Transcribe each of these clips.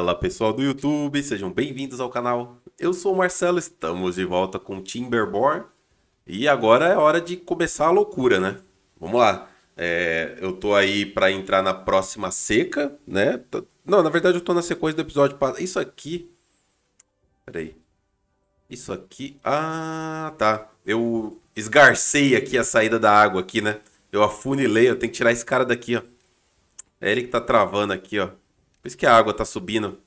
Fala pessoal do YouTube, sejam bem-vindos ao canal. Eu sou o Marcelo, estamos de volta com Timberborn e agora é hora de começar a loucura, né? Vamos lá. É, eu tô aí para entrar na próxima seca, né? Não, na verdade eu tô na sequência do episódio passado. Isso aqui. Peraí. Isso aqui. Ah, tá. Eu esgarcei aqui a saída da água aqui, né? Eu afunilei, eu tenho que tirar esse cara daqui, ó. É ele que tá travando aqui, ó. Por isso que a água tá subindo.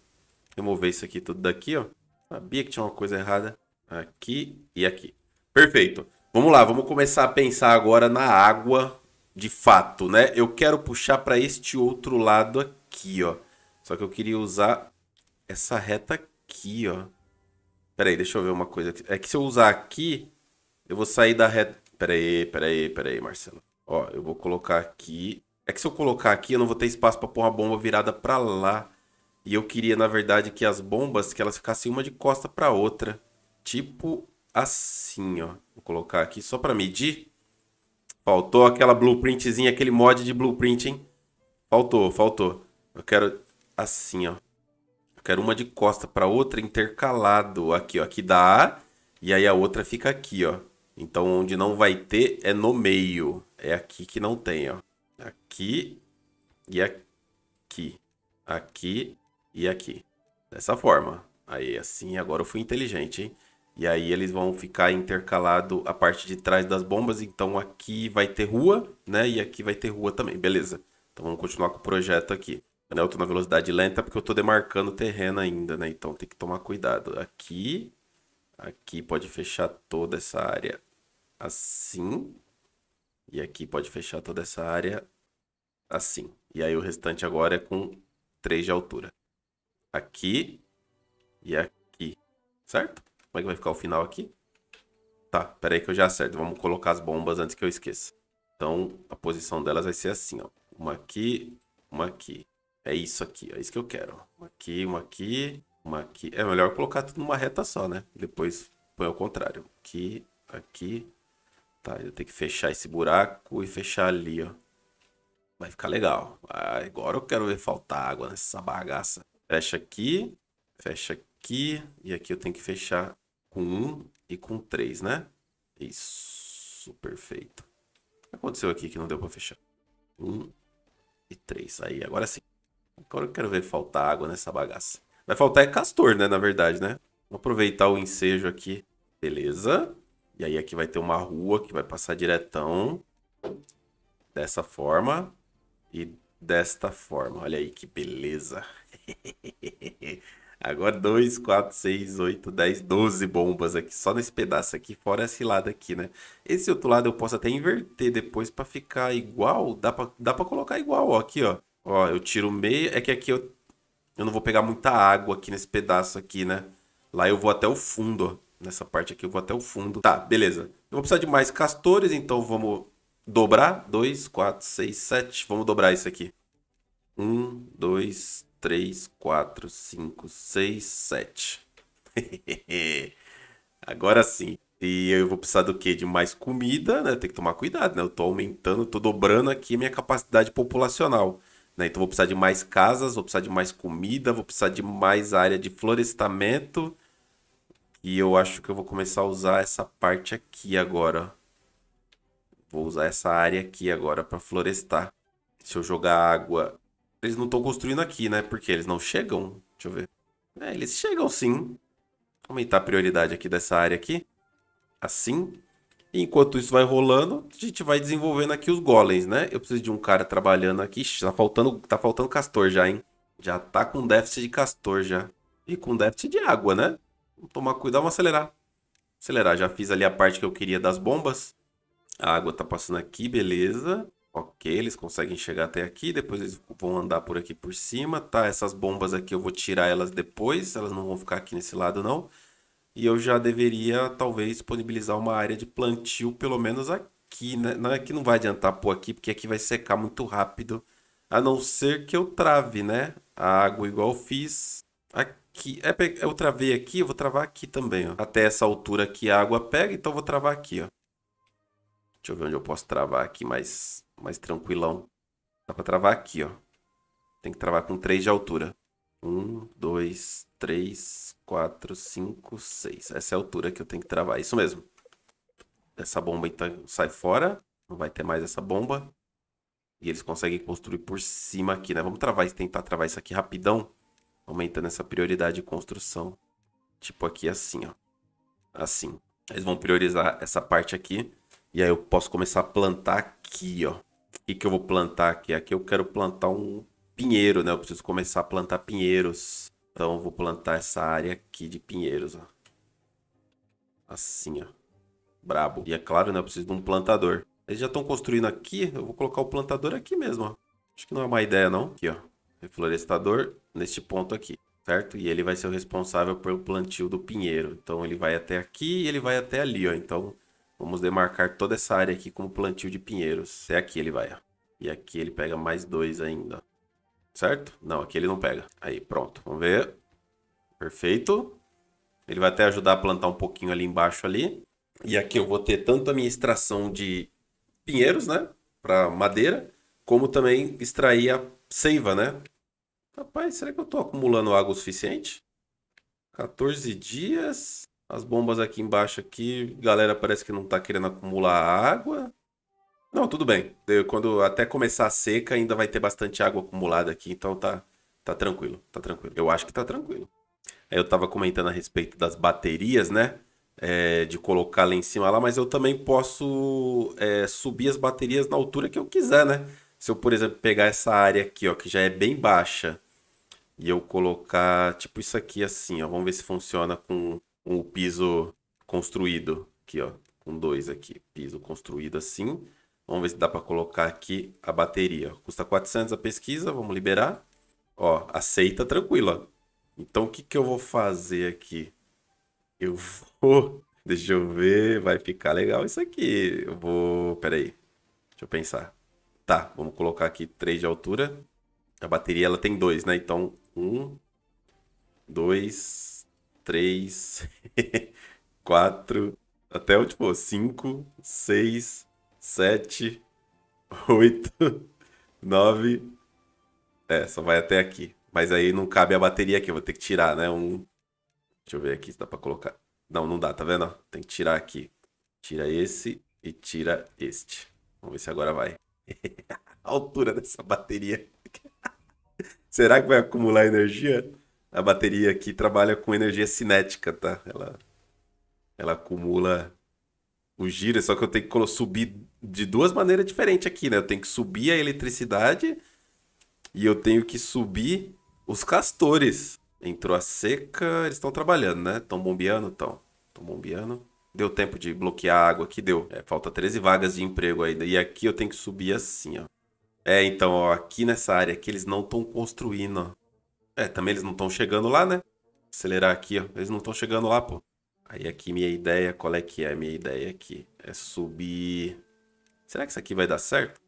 Remover isso aqui tudo daqui, ó. Sabia que tinha uma coisa errada. Aqui e aqui. Perfeito. Vamos lá, vamos começar a pensar agora na água de fato, né? Eu quero puxar para este outro lado aqui, ó. Só que eu queria usar essa reta aqui, ó. Pera aí, deixa eu ver uma coisa. É que se eu usar aqui, eu vou sair da reta... Pera aí, pera aí, pera aí, Marcelo. Ó, eu vou colocar aqui é que se eu colocar aqui, eu não vou ter espaço para pôr uma bomba virada para lá. E eu queria, na verdade, que as bombas, que elas ficassem uma de costa para outra. Tipo assim, ó. Vou colocar aqui só para medir. Faltou aquela blueprintzinha, aquele mod de blueprint, hein? Faltou, faltou. Eu quero assim, ó. Eu quero uma de costa para outra intercalado aqui, ó. Aqui dá e aí a outra fica aqui, ó. Então onde não vai ter é no meio. É aqui que não tem, ó aqui e aqui, aqui e aqui. Dessa forma. Aí assim, agora eu fui inteligente, hein? E aí eles vão ficar intercalado a parte de trás das bombas, então aqui vai ter rua, né? E aqui vai ter rua também, beleza. Então vamos continuar com o projeto aqui. Né, eu estou na velocidade lenta porque eu estou demarcando o terreno ainda, né? Então tem que tomar cuidado. Aqui, aqui pode fechar toda essa área assim. E aqui pode fechar toda essa área assim. E aí o restante agora é com 3 de altura. Aqui e aqui, certo? Como é que vai ficar o final aqui? Tá, peraí que eu já acerto. Vamos colocar as bombas antes que eu esqueça. Então, a posição delas vai ser assim, ó. Uma aqui, uma aqui. É isso aqui, ó. é isso que eu quero. Uma aqui, uma aqui, uma aqui. É melhor colocar tudo numa reta só, né? Depois põe ao contrário. Aqui, aqui, Tá, eu tenho que fechar esse buraco e fechar ali, ó. Vai ficar legal. Ah, agora eu quero ver faltar água nessa bagaça. Fecha aqui, fecha aqui. E aqui eu tenho que fechar com um e com três, né? Isso, perfeito. O que aconteceu aqui que não deu para fechar? Um e três. Aí, agora sim. Agora eu quero ver faltar água nessa bagaça. Vai faltar é castor, né? Na verdade, né? Vou aproveitar o ensejo aqui. Beleza. E aí aqui vai ter uma rua que vai passar diretão. Dessa forma. E desta forma. Olha aí que beleza. Agora 2, 4, 6, 8, 10, 12 bombas aqui. Só nesse pedaço aqui, fora esse lado aqui, né? Esse outro lado eu posso até inverter depois para ficar igual. Dá para dá pra colocar igual, ó. Aqui, ó. Ó, eu tiro meio... É que aqui eu, eu não vou pegar muita água aqui nesse pedaço aqui, né? Lá eu vou até o fundo, ó nessa parte aqui, eu vou até o fundo. Tá, beleza. Eu vou precisar de mais castores, então vamos dobrar. 2, 4, 6, 7. Vamos dobrar isso aqui. 1, 2, 3, 4, 5, 6, 7. Agora sim. E eu vou precisar do quê? De mais comida, né? Tem que tomar cuidado, né? Eu tô aumentando, tô dobrando aqui minha capacidade populacional. Né? Então vou precisar de mais casas, vou precisar de mais comida, vou precisar de mais área de florestamento e eu acho que eu vou começar a usar essa parte aqui agora. Vou usar essa área aqui agora para florestar. Se eu jogar água... Eles não estão construindo aqui, né? Porque eles não chegam. Deixa eu ver. É, eles chegam sim. Aumentar a prioridade aqui dessa área aqui. Assim. E enquanto isso vai rolando, a gente vai desenvolvendo aqui os golems, né? Eu preciso de um cara trabalhando aqui. Ixi, tá faltando, tá faltando castor já, hein? Já tá com déficit de castor já. E com déficit de água, né? tomar cuidado, vamos acelerar. Acelerar, já fiz ali a parte que eu queria das bombas. A água tá passando aqui, beleza. Ok, eles conseguem chegar até aqui, depois eles vão andar por aqui por cima, tá? Essas bombas aqui eu vou tirar elas depois, elas não vão ficar aqui nesse lado não. E eu já deveria, talvez, disponibilizar uma área de plantio, pelo menos aqui, né? Não é que não vai adiantar pôr aqui, porque aqui vai secar muito rápido, a não ser que eu trave, né? A água igual eu fiz aqui que É, eu travei aqui, eu vou travar aqui também, ó. Até essa altura aqui a água pega, então eu vou travar aqui, ó. Deixa eu ver onde eu posso travar aqui mais, mais tranquilão. Dá pra travar aqui, ó. Tem que travar com 3 de altura. 1, 2, 3, 4, 5, 6. Essa é a altura que eu tenho que travar. Isso mesmo. Essa bomba então sai fora. Não vai ter mais essa bomba. E eles conseguem construir por cima aqui, né? Vamos travar, tentar travar isso aqui rapidão aumentando essa prioridade de construção. Tipo aqui assim, ó. Assim. Eles vão priorizar essa parte aqui. E aí eu posso começar a plantar aqui, ó. O que, que eu vou plantar aqui? Aqui eu quero plantar um pinheiro, né? Eu preciso começar a plantar pinheiros. Então eu vou plantar essa área aqui de pinheiros, ó. Assim, ó. Brabo. E é claro, né? Eu preciso de um plantador. Eles já estão construindo aqui. Eu vou colocar o plantador aqui mesmo, ó. Acho que não é uma ideia, não. Aqui, ó reflorestador neste ponto aqui, certo? E ele vai ser o responsável pelo plantio do pinheiro. Então ele vai até aqui e ele vai até ali, ó. Então vamos demarcar toda essa área aqui como plantio de pinheiros. É aqui ele vai, ó. E aqui ele pega mais dois ainda, certo? Não, aqui ele não pega. Aí, pronto. Vamos ver. Perfeito. Ele vai até ajudar a plantar um pouquinho ali embaixo ali. E aqui eu vou ter tanto a minha extração de pinheiros, né? Para madeira, como também extrair a seiva, né? Rapaz, será que eu tô acumulando água o suficiente? 14 dias. As bombas aqui embaixo aqui, galera parece que não tá querendo acumular água. Não, tudo bem. Eu, quando até começar a seca, ainda vai ter bastante água acumulada aqui, então tá tá tranquilo, tá tranquilo. Eu acho que tá tranquilo. eu tava comentando a respeito das baterias, né? É, de colocar lá em cima lá, mas eu também posso é, subir as baterias na altura que eu quiser, né? se eu, por exemplo, pegar essa área aqui, ó, que já é bem baixa, e eu colocar, tipo, isso aqui assim, ó. Vamos ver se funciona com, com o piso construído aqui, ó. Com dois aqui, piso construído assim. Vamos ver se dá para colocar aqui a bateria. Custa 400 a pesquisa, vamos liberar. Ó, aceita tranquila. Então, o que, que eu vou fazer aqui? Eu vou... Deixa eu ver, vai ficar legal isso aqui. Eu vou... Pera aí, deixa eu pensar tá, vamos colocar aqui 3 de altura. A bateria ela tem 2, né? Então, 1, 2, 3, 4, até o tipo 5, 6, 7, 8, 9. É, só vai até aqui. Mas aí não cabe a bateria aqui, eu vou ter que tirar, né? Um. Deixa eu ver aqui se dá pra colocar. Não, não dá, tá vendo? Tem que tirar aqui. Tira esse e tira este. Vamos ver se agora vai. a altura dessa bateria. Será que vai acumular energia? A bateria aqui trabalha com energia cinética, tá? Ela, ela acumula o giro, só que eu tenho que subir de duas maneiras diferentes aqui, né? Eu tenho que subir a eletricidade e eu tenho que subir os castores. Entrou a seca, eles estão trabalhando, né? Estão bombeando, estão. Estão bombeando. Deu tempo de bloquear a água aqui, deu. É, falta 13 vagas de emprego ainda. E aqui eu tenho que subir assim, ó. É, então, ó, aqui nessa área aqui eles não estão construindo, ó. É, também eles não estão chegando lá, né? Acelerar aqui, ó. Eles não estão chegando lá, pô. Aí aqui minha ideia, qual é que é a minha ideia aqui? É subir... Será que isso aqui vai dar certo?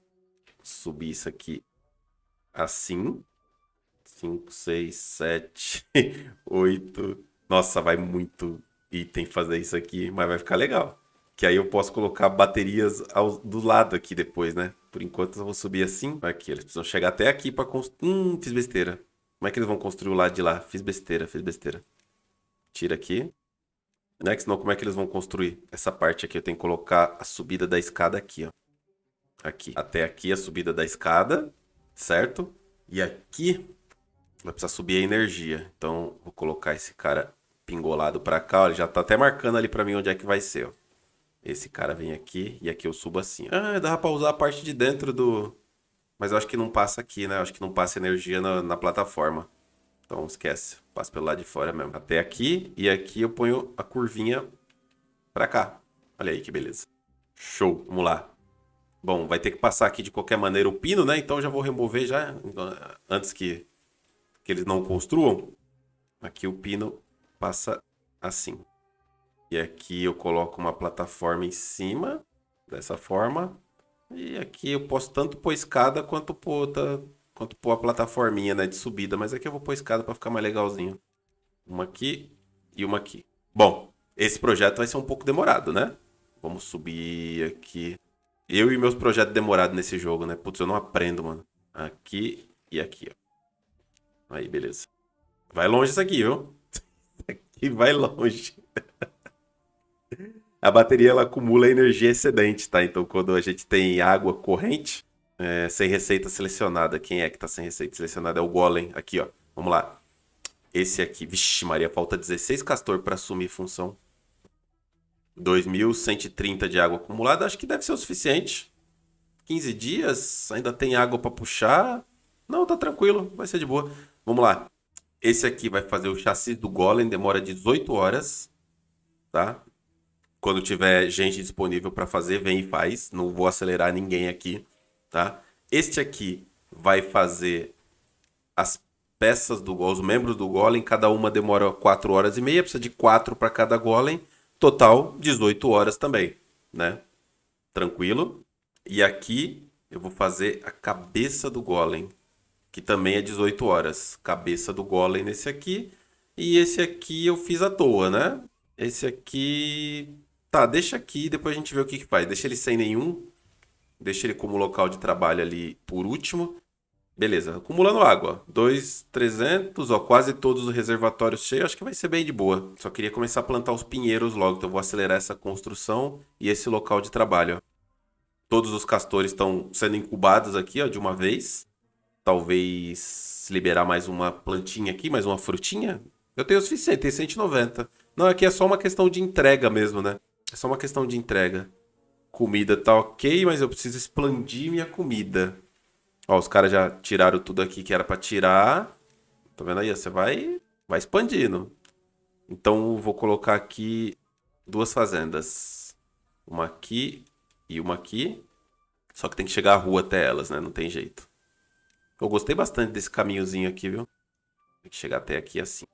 Subir isso aqui assim. 5, 6, 7, 8. Nossa, vai muito e tem que fazer isso aqui, mas vai ficar legal. Que aí eu posso colocar baterias ao, do lado aqui depois, né? Por enquanto eu vou subir assim. Aqui, eles precisam chegar até aqui pra construir. Hum, fiz besteira. Como é que eles vão construir o lado de lá? Fiz besteira, fiz besteira. Tira aqui. Né? Que senão como é que eles vão construir essa parte aqui? Eu tenho que colocar a subida da escada aqui, ó. Aqui. Até aqui a subida da escada, certo? E aqui vai precisar subir a energia. Então, vou colocar esse cara pingolado para cá, ó, ele já tá até marcando ali para mim onde é que vai ser, ó. Esse cara vem aqui e aqui eu subo assim. Ah, dava pra usar a parte de dentro do... Mas eu acho que não passa aqui, né? Eu acho que não passa energia na, na plataforma. Então esquece, passa pelo lado de fora mesmo. Até aqui e aqui eu ponho a curvinha para cá. Olha aí que beleza. Show, vamos lá. Bom, vai ter que passar aqui de qualquer maneira o pino, né? Então já vou remover já então, antes que, que eles não construam. Aqui o pino passa assim. E aqui eu coloco uma plataforma em cima, dessa forma. E aqui eu posso tanto pôr escada quanto pôr, quanto pôr a plataforminha né, de subida. Mas aqui eu vou pôr escada para ficar mais legalzinho. Uma aqui e uma aqui. Bom, esse projeto vai ser um pouco demorado, né? Vamos subir aqui. Eu e meus projetos demorados nesse jogo, né? Putz, eu não aprendo, mano. Aqui e aqui, ó. Aí, beleza. Vai longe isso aqui, viu? E vai longe. a bateria ela acumula energia excedente, tá? Então quando a gente tem água corrente, é, sem receita selecionada. Quem é que tá sem receita selecionada? É o Golem. Aqui, ó. Vamos lá. Esse aqui. Vixe, Maria, falta 16 castor para assumir função. 2.130 de água acumulada. Acho que deve ser o suficiente. 15 dias, ainda tem água para puxar. Não, tá tranquilo, vai ser de boa. Vamos lá. Esse aqui vai fazer o chassi do Golem, demora 18 horas, tá? Quando tiver gente disponível para fazer, vem e faz. Não vou acelerar ninguém aqui, tá? Este aqui vai fazer as peças do Golem, os membros do golem, cada uma demora 4 horas e meia, precisa de 4 para cada golem, total 18 horas também, né? Tranquilo. E aqui eu vou fazer a cabeça do golem que também é 18 horas. Cabeça do Golem nesse aqui. E esse aqui eu fiz à toa, né? Esse aqui... Tá, deixa aqui depois a gente vê o que, que faz. Deixa ele sem nenhum. Deixa ele como local de trabalho ali por último. Beleza, acumulando água. 2,300, ó, quase todos os reservatórios cheios. Acho que vai ser bem de boa. Só queria começar a plantar os pinheiros logo, então vou acelerar essa construção e esse local de trabalho. Todos os castores estão sendo incubados aqui, ó, de uma vez talvez liberar mais uma plantinha aqui, mais uma frutinha. Eu tenho o suficiente, tenho 190. Não, aqui é só uma questão de entrega mesmo, né? É só uma questão de entrega. Comida tá ok, mas eu preciso expandir minha comida. Ó, os caras já tiraram tudo aqui que era para tirar. Tá vendo aí? Você vai, vai expandindo. Então, vou colocar aqui duas fazendas. Uma aqui e uma aqui. Só que tem que chegar a rua até elas, né? Não tem jeito. Eu gostei bastante desse caminhozinho aqui, viu? Tem que chegar até aqui assim.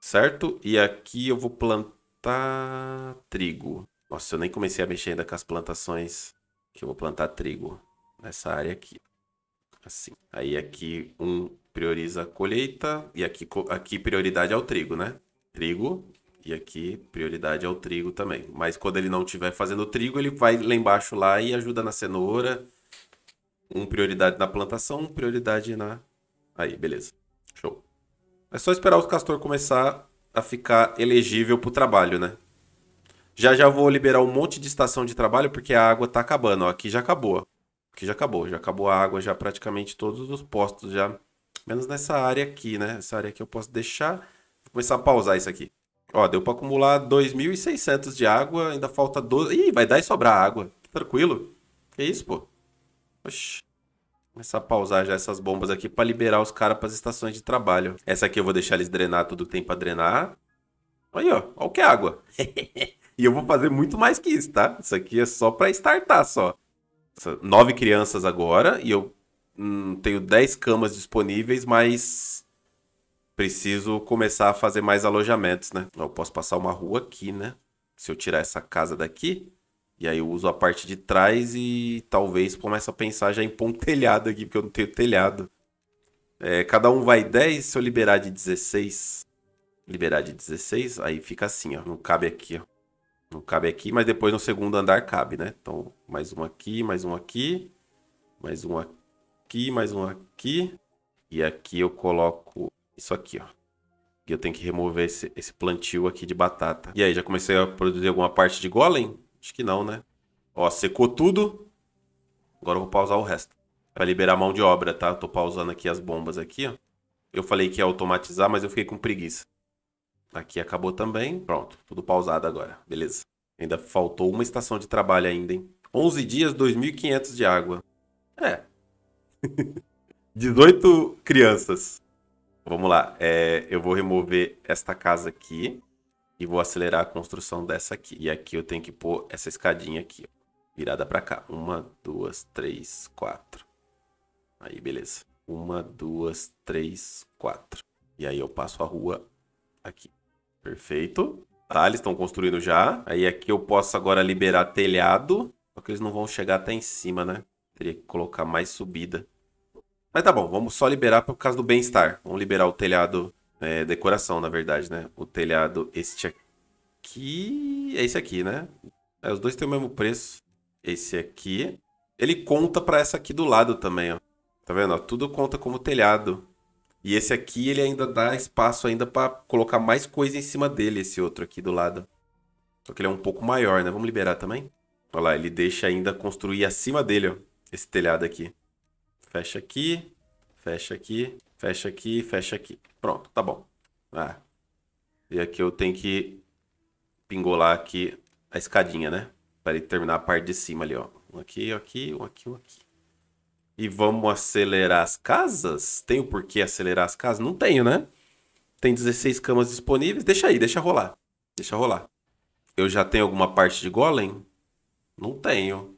Certo? E aqui eu vou plantar trigo. Nossa, eu nem comecei a mexer ainda com as plantações que eu vou plantar trigo nessa área aqui. Assim. Aí aqui um prioriza a colheita e aqui, aqui prioridade é o trigo, né? Trigo e aqui prioridade é o trigo também. Mas quando ele não estiver fazendo trigo, ele vai lá embaixo lá e ajuda na cenoura um prioridade na plantação, prioridade na. Aí, beleza. Show. É só esperar o castor começar a ficar elegível pro trabalho, né? Já já vou liberar um monte de estação de trabalho porque a água tá acabando. Ó, aqui já acabou. Aqui já acabou. Já acabou a água, já praticamente todos os postos já. Menos nessa área aqui, né? Essa área aqui eu posso deixar. Vou começar a pausar isso aqui. Ó, deu para acumular 2.600 de água, ainda falta 12. Ih, vai dar e sobrar água. Tranquilo. Que isso, pô? Oxi. Começar a pausar já essas bombas aqui para liberar os caras para as estações de trabalho. Essa aqui eu vou deixar eles drenar tudo que tem para drenar. Aí, ó. Olha o que é água. e eu vou fazer muito mais que isso, tá? Isso aqui é só para startar, só. Nove crianças agora e eu hum, tenho dez camas disponíveis, mas preciso começar a fazer mais alojamentos, né? Eu posso passar uma rua aqui, né? Se eu tirar essa casa daqui, e aí eu uso a parte de trás e talvez comece a pensar já em pôr um telhado aqui, porque eu não tenho telhado. É, cada um vai 10, se eu liberar de 16, liberar de 16, aí fica assim, ó, não cabe aqui, ó. Não cabe aqui, mas depois no segundo andar cabe, né? Então, mais um aqui, mais um aqui, mais um aqui, mais um aqui. E aqui eu coloco isso aqui, ó. E eu tenho que remover esse, esse plantio aqui de batata. E aí, já comecei a produzir alguma parte de golem? Acho que não, né? Ó, secou tudo. Agora eu vou pausar o resto. Pra liberar mão de obra, tá? tô pausando aqui as bombas aqui, ó. Eu falei que ia automatizar, mas eu fiquei com preguiça. Aqui acabou também. Pronto, tudo pausado agora. Beleza. Ainda faltou uma estação de trabalho ainda, hein? 11 dias, 2.500 de água. É. 18 crianças. Vamos lá. É, eu vou remover esta casa aqui. E vou acelerar a construção dessa aqui. E aqui eu tenho que pôr essa escadinha aqui, ó, virada para cá. Uma, duas, três, quatro. Aí, beleza. Uma, duas, três, quatro. E aí eu passo a rua aqui. Perfeito. Tá, eles estão construindo já. Aí aqui eu posso agora liberar telhado. Só que eles não vão chegar até em cima, né? Teria que colocar mais subida. Mas tá bom, vamos só liberar por causa do bem-estar. Vamos liberar o telhado é, decoração, na verdade, né? O telhado, este aqui. É esse aqui, né? É, os dois têm o mesmo preço. Esse aqui. Ele conta para essa aqui do lado também, ó. Tá vendo? Ó, tudo conta como telhado. E esse aqui, ele ainda dá espaço ainda para colocar mais coisa em cima dele, esse outro aqui do lado. Só que ele é um pouco maior, né? Vamos liberar também? Olha lá, ele deixa ainda construir acima dele, ó. Esse telhado aqui. Fecha aqui. Fecha aqui. Fecha aqui, fecha aqui. Pronto, tá bom. Ah, e aqui eu tenho que pingolar aqui a escadinha, né? Para ele terminar a parte de cima ali, ó. Um aqui, um aqui, um aqui, um aqui. E vamos acelerar as casas? Tenho por que acelerar as casas? Não tenho, né? Tem 16 camas disponíveis. Deixa aí, deixa rolar. Deixa rolar. Eu já tenho alguma parte de golem? Não tenho.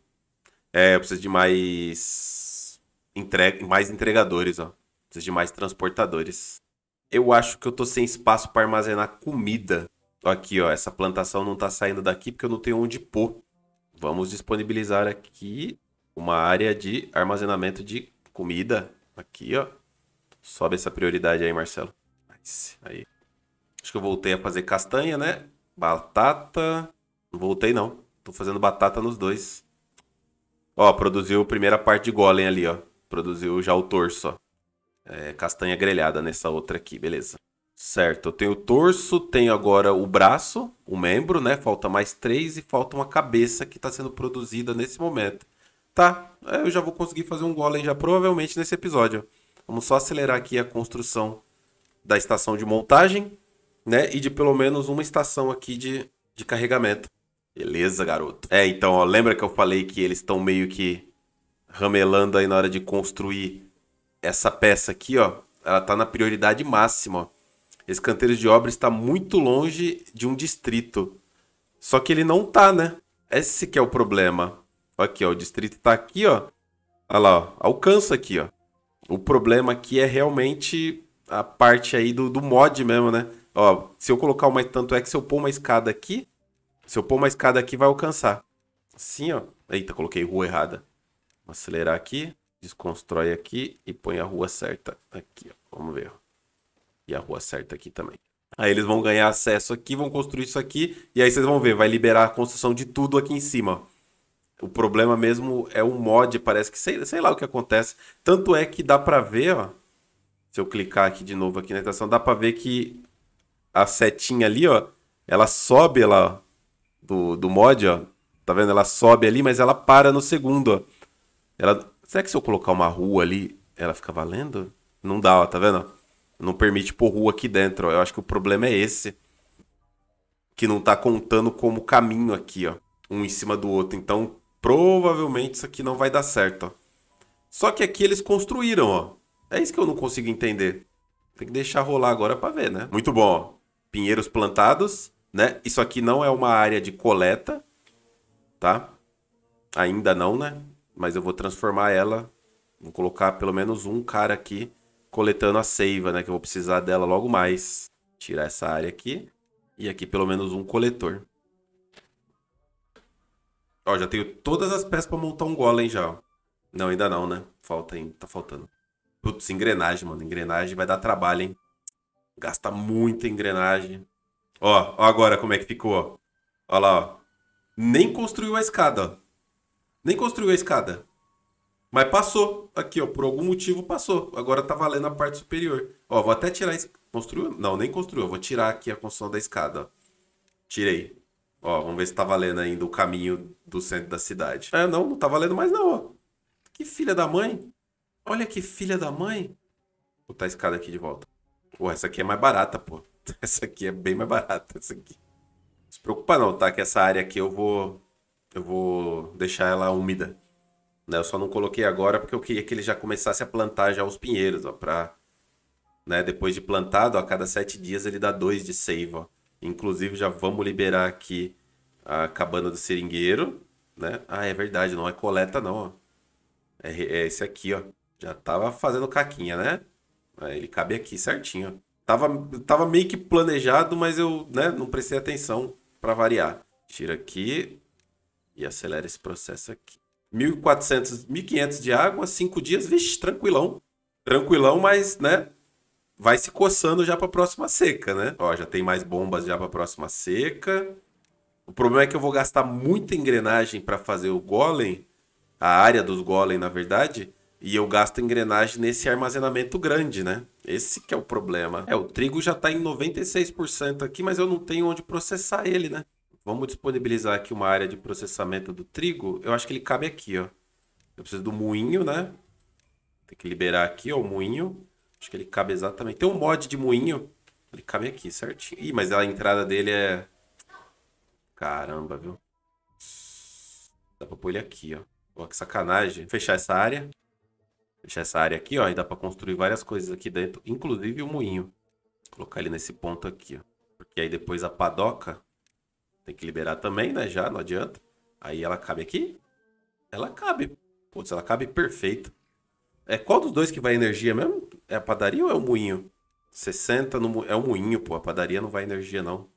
É, eu preciso de mais... Entrega... Mais entregadores, ó. Precisa de mais transportadores. Eu acho que eu tô sem espaço para armazenar comida. Aqui, ó, essa plantação não tá saindo daqui porque eu não tenho onde pôr. Vamos disponibilizar aqui uma área de armazenamento de comida. Aqui, ó. Sobe essa prioridade aí, Marcelo. Nice. Aí. Acho que eu voltei a fazer castanha, né? Batata. Não voltei, não. Tô fazendo batata nos dois. Ó, produziu a primeira parte de golem ali, ó. Produziu já o torso, ó é, castanha grelhada nessa outra aqui, beleza. Certo, eu tenho o torso, tenho agora o braço, o membro, né? Falta mais três e falta uma cabeça que está sendo produzida nesse momento. Tá, é, eu já vou conseguir fazer um golem já provavelmente nesse episódio. Vamos só acelerar aqui a construção da estação de montagem, né? E de pelo menos uma estação aqui de, de carregamento. Beleza, garoto. É, então, ó, lembra que eu falei que eles estão meio que ramelando aí na hora de construir essa peça aqui, ó, ela tá na prioridade máxima, ó. Esse canteiro de obra está muito longe de um distrito. Só que ele não tá, né? Esse que é o problema. Aqui, ó, o distrito tá aqui, ó. Olha lá, ó, alcança aqui, ó. O problema aqui é realmente a parte aí do, do mod mesmo, né? Ó, se eu colocar uma... Tanto é que se eu pôr uma escada aqui... Se eu pôr uma escada aqui, vai alcançar. Assim, ó. Eita, coloquei rua errada. Vou acelerar aqui desconstrói aqui e põe a rua certa aqui, ó. vamos ver. E a rua certa aqui também. Aí eles vão ganhar acesso aqui, vão construir isso aqui, e aí vocês vão ver, vai liberar a construção de tudo aqui em cima. O problema mesmo é o mod, parece que sei, sei lá o que acontece. Tanto é que dá pra ver, ó. Se eu clicar aqui de novo aqui na estação, dá pra ver que a setinha ali, ó, ela sobe lá do, do mod, ó. Tá vendo? Ela sobe ali, mas ela para no segundo, ó. Ela, Será que se eu colocar uma rua ali, ela fica valendo? Não dá, ó, tá vendo? Não permite pôr rua aqui dentro, ó. Eu acho que o problema é esse. Que não tá contando como caminho aqui, ó. Um em cima do outro. Então, provavelmente isso aqui não vai dar certo, ó. Só que aqui eles construíram, ó. É isso que eu não consigo entender. Tem que deixar rolar agora pra ver, né? Muito bom, ó. Pinheiros plantados, né? Isso aqui não é uma área de coleta, tá? Ainda não, né? mas eu vou transformar ela. Vou colocar pelo menos um cara aqui coletando a seiva, né? Que eu vou precisar dela logo mais. Tirar essa área aqui. E aqui pelo menos um coletor. Ó, já tenho todas as peças pra montar um golem já. Não, ainda não, né? Falta ainda, tá faltando. Putz, engrenagem, mano. Engrenagem vai dar trabalho, hein? Gasta muita engrenagem. Ó, ó agora como é que ficou, ó. Ó lá, ó. Nem construiu a escada, ó. Nem construiu a escada. Mas passou. Aqui, ó. Por algum motivo passou. Agora tá valendo a parte superior. Ó, vou até tirar. Construiu? Não, nem construiu. Vou tirar aqui a construção da escada. Ó. Tirei. Ó, vamos ver se tá valendo ainda o caminho do centro da cidade. É, não, não tá valendo mais não, ó. Que filha da mãe. Olha que filha da mãe. Vou botar a escada aqui de volta. Pô, essa aqui é mais barata, pô. Essa aqui é bem mais barata, essa aqui. Não se preocupa não, tá? Que essa área aqui eu vou eu vou deixar ela úmida. Né? Eu só não coloquei agora porque eu queria que ele já começasse a plantar já os pinheiros, ó, pra, né? Depois de plantado, a cada sete dias ele dá dois de seiva. Ó. Inclusive, já vamos liberar aqui a cabana do seringueiro, né? Ah, é verdade, não é coleta não, ó. É, é esse aqui, ó. Já tava fazendo caquinha, né? É, ele cabe aqui certinho, ó. Tava, tava meio que planejado, mas eu né, não prestei atenção para variar. Tira aqui, e acelera esse processo aqui. 1.400, 1.500 de água, 5 dias, vixe, tranquilão. Tranquilão, mas, né, vai se coçando já para a próxima seca, né? Ó, já tem mais bombas já para a próxima seca. O problema é que eu vou gastar muita engrenagem para fazer o golem, a área dos golem, na verdade, e eu gasto engrenagem nesse armazenamento grande, né? Esse que é o problema. É, o trigo já está em 96% aqui, mas eu não tenho onde processar ele, né? vamos disponibilizar aqui uma área de processamento do trigo. Eu acho que ele cabe aqui, ó. Eu preciso do moinho, né? Tem que liberar aqui, ó, o moinho. Acho que ele cabe exatamente. Tem um mod de moinho. Ele cabe aqui, certinho. Ih, mas a entrada dele é... Caramba, viu? Dá pra pôr ele aqui, ó. Pô, que sacanagem. Fechar essa área. Fechar essa área aqui, ó. E dá pra construir várias coisas aqui dentro, inclusive o moinho. colocar ele nesse ponto aqui, ó. Porque aí depois a padoca tem que liberar também, né? Já, não adianta. Aí ela cabe aqui. Ela cabe. Putz, ela cabe perfeito. É qual dos dois que vai energia mesmo? É a padaria ou é o moinho? 60 no, é o moinho, pô. A padaria não vai energia, não.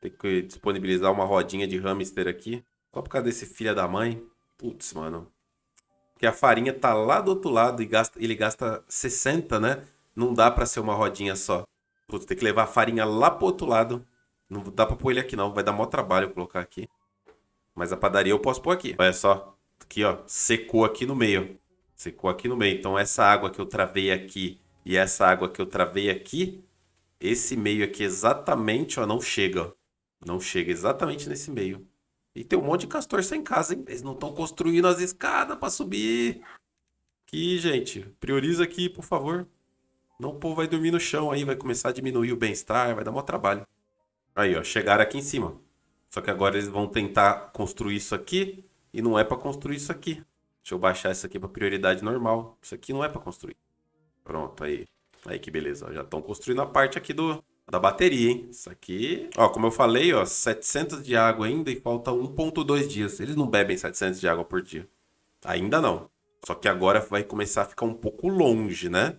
Tem que disponibilizar uma rodinha de hamster aqui. Só por causa desse filho da mãe. Putz, mano. Que a farinha tá lá do outro lado e gasta, ele gasta 60, né? Não dá para ser uma rodinha só. Putz, tem que levar a farinha lá pro outro lado não dá pra pôr ele aqui, não. Vai dar maior trabalho eu colocar aqui. Mas a padaria eu posso pôr aqui. Olha só. Aqui, ó. Secou aqui no meio. Secou aqui no meio. Então, essa água que eu travei aqui e essa água que eu travei aqui, esse meio aqui exatamente, ó, não chega. Ó. Não chega exatamente nesse meio. E tem um monte de castor sem casa, hein? Eles não estão construindo as escadas para subir. Aqui, gente. Prioriza aqui, por favor. Não, o povo vai dormir no chão aí, vai começar a diminuir o bem-estar, vai dar maior trabalho. Aí, ó, chegaram aqui em cima. Só que agora eles vão tentar construir isso aqui e não é para construir isso aqui. Deixa eu baixar isso aqui para prioridade normal. Isso aqui não é para construir. Pronto, aí. Aí que beleza, já estão construindo a parte aqui do da bateria, hein? Isso aqui, ó, como eu falei, ó, 700 de água ainda e falta 1.2 dias. Eles não bebem 700 de água por dia. Ainda não. Só que agora vai começar a ficar um pouco longe, né?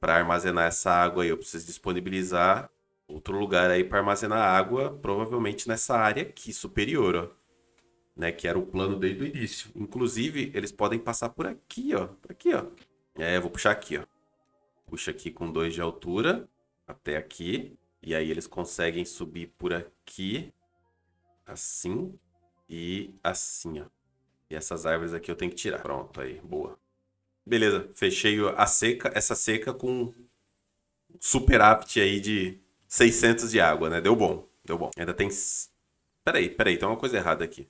Para armazenar essa água aí, eu preciso disponibilizar outro lugar aí para armazenar água, provavelmente nessa área aqui superior, ó. Né, que era o plano desde o início. Inclusive, eles podem passar por aqui, ó. Por aqui, ó. É, vou puxar aqui, ó. Puxa aqui com dois de altura até aqui. E aí eles conseguem subir por aqui, assim e assim, ó. E essas árvores aqui eu tenho que tirar. Pronto, aí, boa. Beleza, fechei a seca, essa seca com apt aí de 600 de água, né? Deu bom, deu bom. Ainda tem... Peraí, peraí, tem uma coisa errada aqui.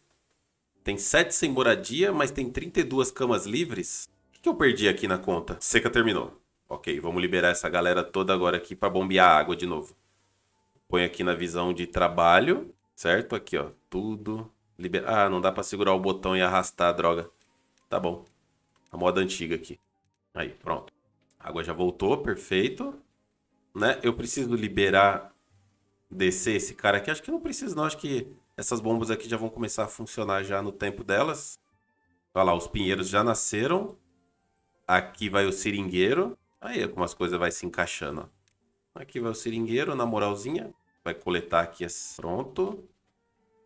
Tem 7 sem moradia, mas tem 32 camas livres? O que eu perdi aqui na conta? Seca terminou. Ok, vamos liberar essa galera toda agora aqui para bombear a água de novo. Põe aqui na visão de trabalho, certo? Aqui, ó, tudo liberar. Ah, não dá para segurar o botão e arrastar a droga. Tá bom. A moda antiga aqui. Aí, pronto. A água já voltou, perfeito né? Eu preciso liberar, descer esse cara aqui. Acho que não preciso, não. Acho que essas bombas aqui já vão começar a funcionar já no tempo delas. Olha lá, os pinheiros já nasceram. Aqui vai o seringueiro. Aí algumas coisas vai se encaixando. Ó. Aqui vai o seringueiro, na moralzinha. Vai coletar aqui. As... Pronto.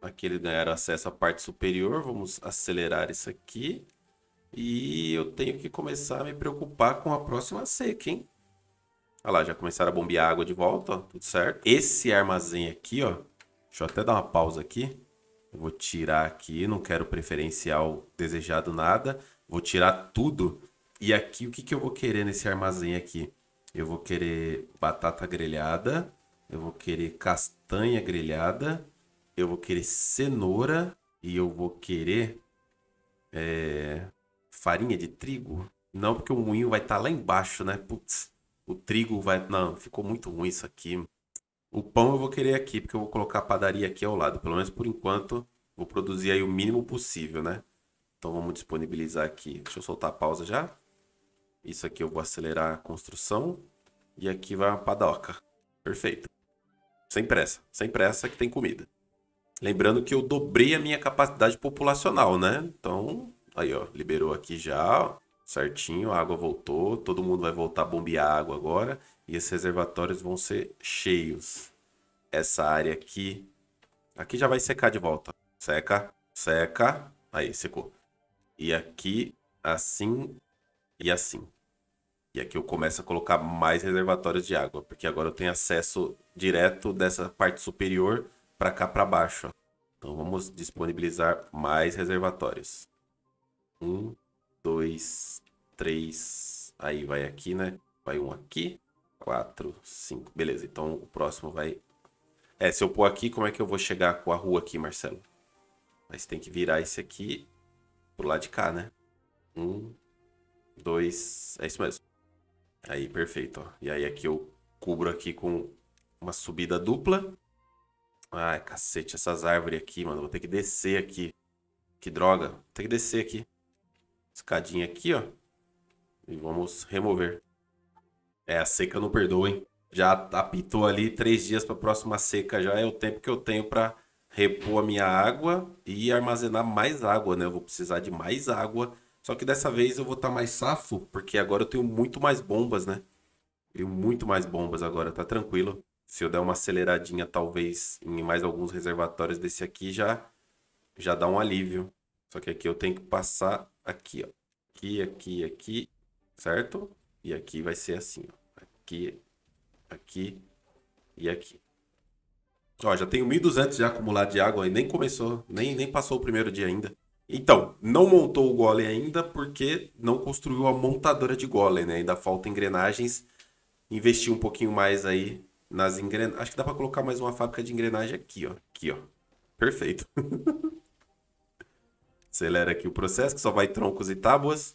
Aqui eles ganharam acesso à parte superior. Vamos acelerar isso aqui. E eu tenho que começar a me preocupar com a próxima seca, hein? Olha lá, já começaram a bombear água de volta, ó, tudo certo. Esse armazém aqui, ó, deixa eu até dar uma pausa aqui. vou tirar aqui, não quero preferencial desejado nada. Vou tirar tudo. E aqui, o que, que eu vou querer nesse armazém aqui? Eu vou querer batata grelhada, eu vou querer castanha grelhada, eu vou querer cenoura e eu vou querer é, farinha de trigo. Não, porque o moinho vai estar tá lá embaixo, né? Putz. O trigo vai. Não, ficou muito ruim isso aqui. O pão eu vou querer aqui, porque eu vou colocar a padaria aqui ao lado. Pelo menos por enquanto, vou produzir aí o mínimo possível, né? Então vamos disponibilizar aqui. Deixa eu soltar a pausa já. Isso aqui eu vou acelerar a construção. E aqui vai uma padoca. Perfeito. Sem pressa. Sem pressa que tem comida. Lembrando que eu dobrei a minha capacidade populacional, né? Então, aí ó, liberou aqui já certinho, a água voltou, todo mundo vai voltar a bombear água agora e esses reservatórios vão ser cheios. Essa área aqui, aqui já vai secar de volta. Seca, seca, aí secou. E aqui, assim e assim. E aqui eu começo a colocar mais reservatórios de água, porque agora eu tenho acesso direto dessa parte superior para cá para baixo. Então vamos disponibilizar mais reservatórios. Um, dois, três. Aí vai aqui, né? Vai um aqui. Quatro, cinco. Beleza, então o próximo vai... É, se eu pôr aqui, como é que eu vou chegar com a rua aqui, Marcelo? Mas tem que virar esse aqui pro lado de cá, né? Um, dois... É isso mesmo. Aí, perfeito, ó. E aí aqui eu cubro aqui com uma subida dupla. Ai, cacete, essas árvores aqui, mano. Vou ter que descer aqui. Que droga. Vou ter que descer aqui escadinha aqui, ó. E vamos remover. É, a seca não perdoa, hein? Já apitou ali três dias para a próxima seca. Já é o tempo que eu tenho para repor a minha água e armazenar mais água, né? Eu vou precisar de mais água. Só que dessa vez eu vou estar tá mais safo, porque agora eu tenho muito mais bombas, né? Tenho muito mais bombas agora, tá tranquilo. Se eu der uma aceleradinha, talvez, em mais alguns reservatórios desse aqui, já, já dá um alívio. Só que aqui eu tenho que passar aqui, ó. Aqui, aqui, aqui, certo? E aqui vai ser assim, ó. Aqui, aqui e aqui. Ó, já tenho 1.200 já acumulado de água e nem começou, nem, nem passou o primeiro dia ainda. Então, não montou o golem ainda porque não construiu a montadora de golem, né? Ainda falta engrenagens. Investir um pouquinho mais aí nas engrenagens. Acho que dá para colocar mais uma fábrica de engrenagem aqui, ó. Aqui, ó. Perfeito. acelera aqui o processo, que só vai troncos e tábuas.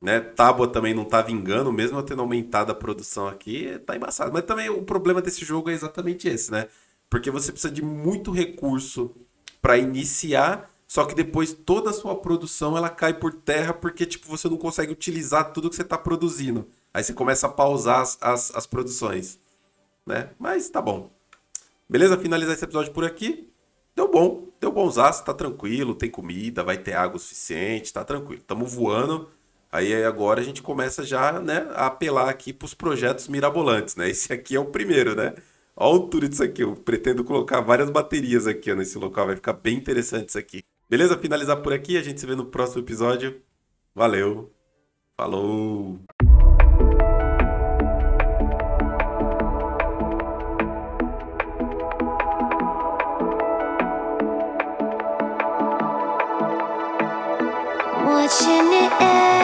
Né? Tábua também não tá vingando, mesmo eu tendo aumentado a produção aqui, tá embaçado. Mas também o problema desse jogo é exatamente esse, né? Porque você precisa de muito recurso para iniciar, só que depois toda a sua produção ela cai por terra porque tipo, você não consegue utilizar tudo que você está produzindo. Aí você começa a pausar as, as, as produções. Né? Mas tá bom. Beleza? Finalizar esse episódio por aqui. Deu bom, deu bonsaço, tá tranquilo, tem comida, vai ter água o suficiente, tá tranquilo. Estamos voando. Aí agora a gente começa já, né, a apelar aqui para os projetos mirabolantes, né? Esse aqui é o primeiro, né? Olha a altura disso aqui. Eu pretendo colocar várias baterias aqui ó, nesse local. Vai ficar bem interessante isso aqui. Beleza? Finalizar por aqui. A gente se vê no próximo episódio. Valeu. Falou. watching it end.